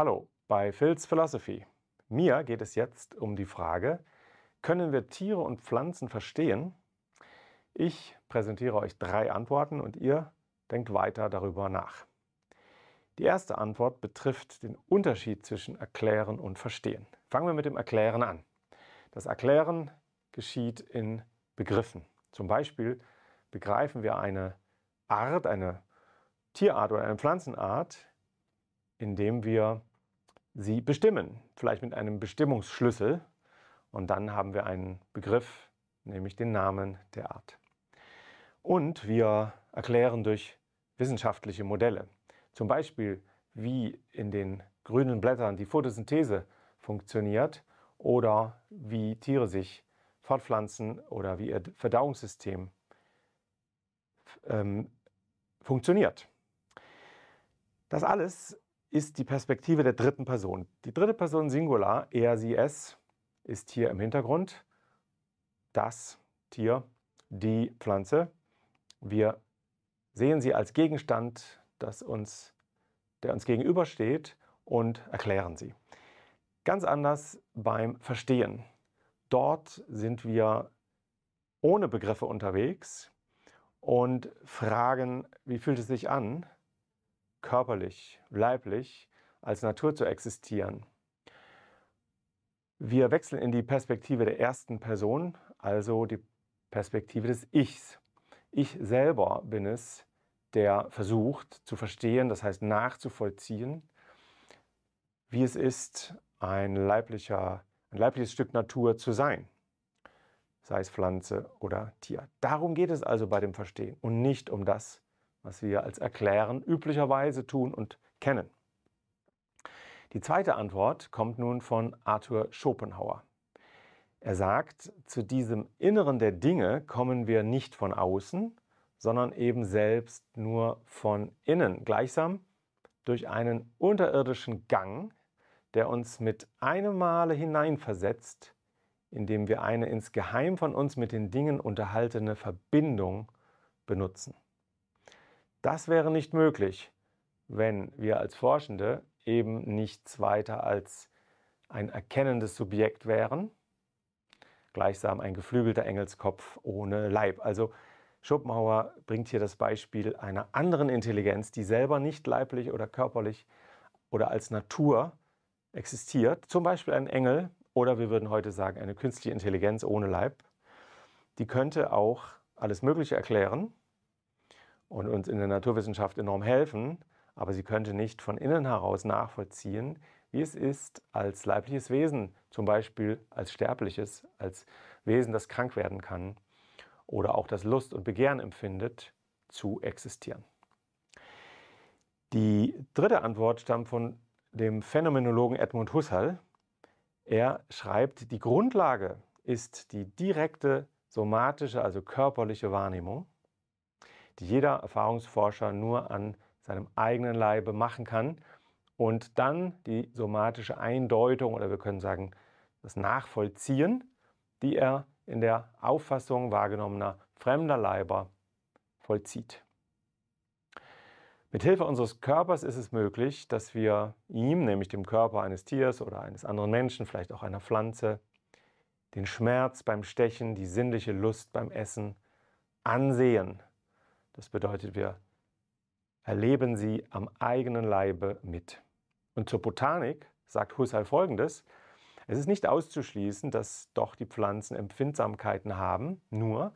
Hallo bei Phil's Philosophy. Mir geht es jetzt um die Frage, können wir Tiere und Pflanzen verstehen? Ich präsentiere euch drei Antworten und ihr denkt weiter darüber nach. Die erste Antwort betrifft den Unterschied zwischen Erklären und Verstehen. Fangen wir mit dem Erklären an. Das Erklären geschieht in Begriffen. Zum Beispiel begreifen wir eine Art, eine Tierart oder eine Pflanzenart, indem wir sie bestimmen, vielleicht mit einem Bestimmungsschlüssel. Und dann haben wir einen Begriff, nämlich den Namen der Art. Und wir erklären durch wissenschaftliche Modelle, zum Beispiel wie in den grünen Blättern die Photosynthese funktioniert oder wie Tiere sich fortpflanzen oder wie ihr Verdauungssystem ähm, funktioniert. Das alles ist die Perspektive der dritten Person. Die dritte Person Singular, er, sie, es, ist hier im Hintergrund. Das Tier, die Pflanze. Wir sehen sie als Gegenstand, das uns, der uns gegenübersteht und erklären sie. Ganz anders beim Verstehen. Dort sind wir ohne Begriffe unterwegs und fragen, wie fühlt es sich an? körperlich, leiblich, als Natur zu existieren. Wir wechseln in die Perspektive der ersten Person, also die Perspektive des Ichs. Ich selber bin es, der versucht zu verstehen, das heißt nachzuvollziehen, wie es ist, ein, leiblicher, ein leibliches Stück Natur zu sein, sei es Pflanze oder Tier. Darum geht es also bei dem Verstehen und nicht um das, was wir als Erklären üblicherweise tun und kennen. Die zweite Antwort kommt nun von Arthur Schopenhauer. Er sagt, zu diesem Inneren der Dinge kommen wir nicht von außen, sondern eben selbst nur von innen, gleichsam durch einen unterirdischen Gang, der uns mit einem Male hineinversetzt, indem wir eine ins Geheim von uns mit den Dingen unterhaltene Verbindung benutzen. Das wäre nicht möglich, wenn wir als Forschende eben nichts weiter als ein erkennendes Subjekt wären, gleichsam ein geflügelter Engelskopf ohne Leib. Also Schopenhauer bringt hier das Beispiel einer anderen Intelligenz, die selber nicht leiblich oder körperlich oder als Natur existiert, zum Beispiel ein Engel oder wir würden heute sagen eine künstliche Intelligenz ohne Leib, die könnte auch alles Mögliche erklären, und uns in der Naturwissenschaft enorm helfen, aber sie könnte nicht von innen heraus nachvollziehen, wie es ist, als leibliches Wesen, zum Beispiel als Sterbliches, als Wesen, das krank werden kann oder auch das Lust und Begehren empfindet, zu existieren. Die dritte Antwort stammt von dem Phänomenologen Edmund Husserl. Er schreibt, die Grundlage ist die direkte somatische, also körperliche Wahrnehmung die jeder Erfahrungsforscher nur an seinem eigenen Leibe machen kann. Und dann die somatische Eindeutung oder wir können sagen, das Nachvollziehen, die er in der Auffassung wahrgenommener fremder Leiber vollzieht. Mithilfe unseres Körpers ist es möglich, dass wir ihm, nämlich dem Körper eines Tiers oder eines anderen Menschen, vielleicht auch einer Pflanze, den Schmerz beim Stechen, die sinnliche Lust beim Essen ansehen, das bedeutet, wir erleben sie am eigenen Leibe mit. Und zur Botanik sagt Husserl Folgendes. Es ist nicht auszuschließen, dass doch die Pflanzen Empfindsamkeiten haben, nur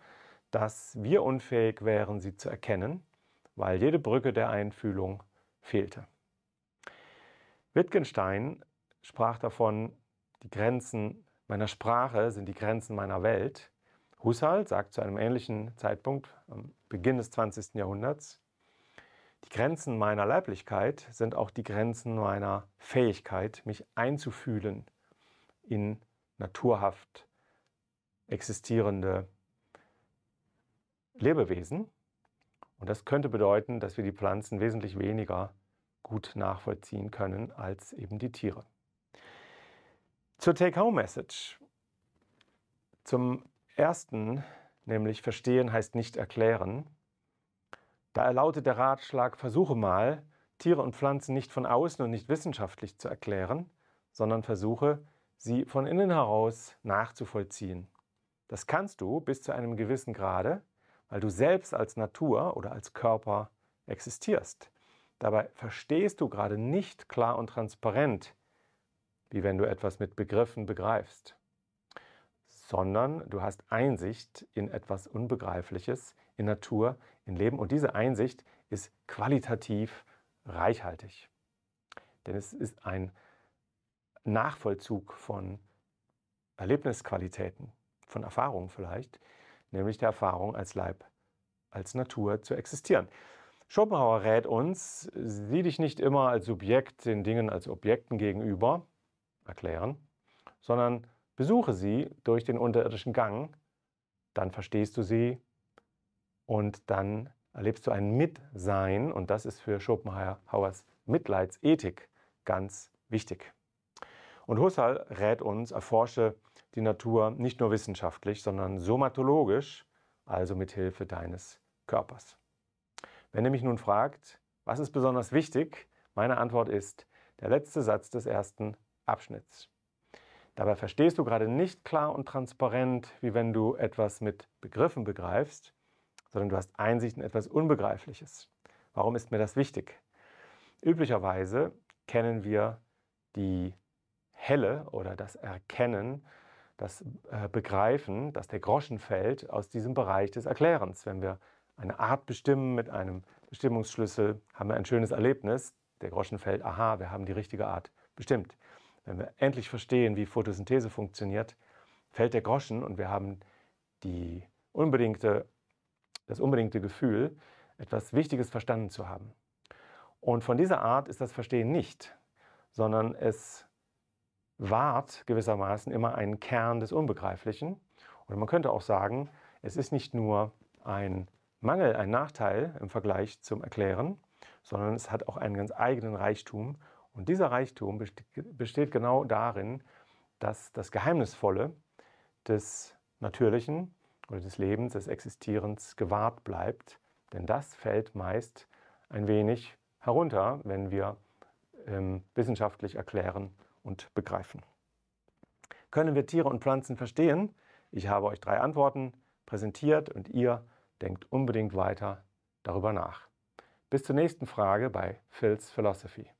dass wir unfähig wären, sie zu erkennen, weil jede Brücke der Einfühlung fehlte. Wittgenstein sprach davon, die Grenzen meiner Sprache sind die Grenzen meiner Welt. Husserl sagt zu einem ähnlichen Zeitpunkt, Beginn des 20. Jahrhunderts. Die Grenzen meiner Leiblichkeit sind auch die Grenzen meiner Fähigkeit, mich einzufühlen in naturhaft existierende Lebewesen. Und das könnte bedeuten, dass wir die Pflanzen wesentlich weniger gut nachvollziehen können als eben die Tiere. Zur Take-Home-Message. Zum ersten nämlich verstehen heißt nicht erklären. Da erlautet der Ratschlag, versuche mal, Tiere und Pflanzen nicht von außen und nicht wissenschaftlich zu erklären, sondern versuche, sie von innen heraus nachzuvollziehen. Das kannst du bis zu einem gewissen Grade, weil du selbst als Natur oder als Körper existierst. Dabei verstehst du gerade nicht klar und transparent, wie wenn du etwas mit Begriffen begreifst sondern du hast Einsicht in etwas Unbegreifliches, in Natur, in Leben. Und diese Einsicht ist qualitativ reichhaltig. Denn es ist ein Nachvollzug von Erlebnisqualitäten, von Erfahrungen vielleicht, nämlich der Erfahrung als Leib, als Natur zu existieren. Schopenhauer rät uns, sieh dich nicht immer als Subjekt den Dingen als Objekten gegenüber, erklären, sondern Besuche sie durch den unterirdischen Gang, dann verstehst du sie und dann erlebst du ein Mitsein und das ist für Schopenhauers Mitleidsethik ganz wichtig. Und Husserl rät uns, erforsche die Natur nicht nur wissenschaftlich, sondern somatologisch, also mit Hilfe deines Körpers. Wenn er mich nun fragt, was ist besonders wichtig, meine Antwort ist der letzte Satz des ersten Abschnitts. Dabei verstehst du gerade nicht klar und transparent, wie wenn du etwas mit Begriffen begreifst, sondern du hast Einsicht in etwas Unbegreifliches. Warum ist mir das wichtig? Üblicherweise kennen wir die Helle oder das Erkennen, das äh, Begreifen, dass der Groschen fällt aus diesem Bereich des Erklärens. Wenn wir eine Art bestimmen mit einem Bestimmungsschlüssel, haben wir ein schönes Erlebnis. Der Groschen fällt, aha, wir haben die richtige Art bestimmt. Wenn wir endlich verstehen, wie Photosynthese funktioniert, fällt der Groschen und wir haben die unbedingte, das unbedingte Gefühl, etwas Wichtiges verstanden zu haben. Und von dieser Art ist das Verstehen nicht, sondern es wahrt gewissermaßen immer einen Kern des Unbegreiflichen. Oder man könnte auch sagen, es ist nicht nur ein Mangel, ein Nachteil im Vergleich zum Erklären, sondern es hat auch einen ganz eigenen Reichtum und dieser Reichtum besteht genau darin, dass das Geheimnisvolle des Natürlichen oder des Lebens, des Existierens gewahrt bleibt. Denn das fällt meist ein wenig herunter, wenn wir ähm, wissenschaftlich erklären und begreifen. Können wir Tiere und Pflanzen verstehen? Ich habe euch drei Antworten präsentiert und ihr denkt unbedingt weiter darüber nach. Bis zur nächsten Frage bei Phil's Philosophy.